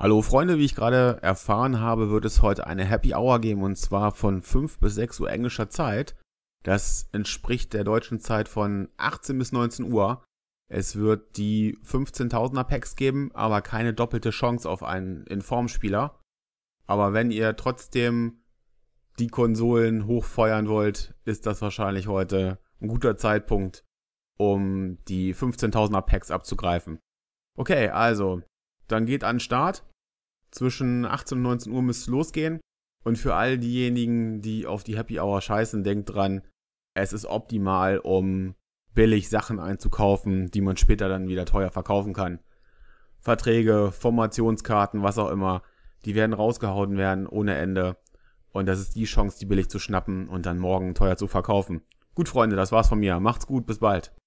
Hallo Freunde, wie ich gerade erfahren habe, wird es heute eine Happy Hour geben und zwar von 5 bis 6 Uhr englischer Zeit. Das entspricht der deutschen Zeit von 18 bis 19 Uhr. Es wird die 15.000er Packs geben, aber keine doppelte Chance auf einen Informspieler. Aber wenn ihr trotzdem die Konsolen hochfeuern wollt, ist das wahrscheinlich heute ein guter Zeitpunkt, um die 15.000er Packs abzugreifen. Okay, also dann geht an den Start. Zwischen 18 und 19 Uhr müsste es losgehen. Und für all diejenigen, die auf die Happy Hour scheißen, denkt dran, es ist optimal, um billig Sachen einzukaufen, die man später dann wieder teuer verkaufen kann. Verträge, Formationskarten, was auch immer, die werden rausgehauen werden ohne Ende. Und das ist die Chance, die billig zu schnappen und dann morgen teuer zu verkaufen. Gut, Freunde, das war's von mir. Macht's gut, bis bald.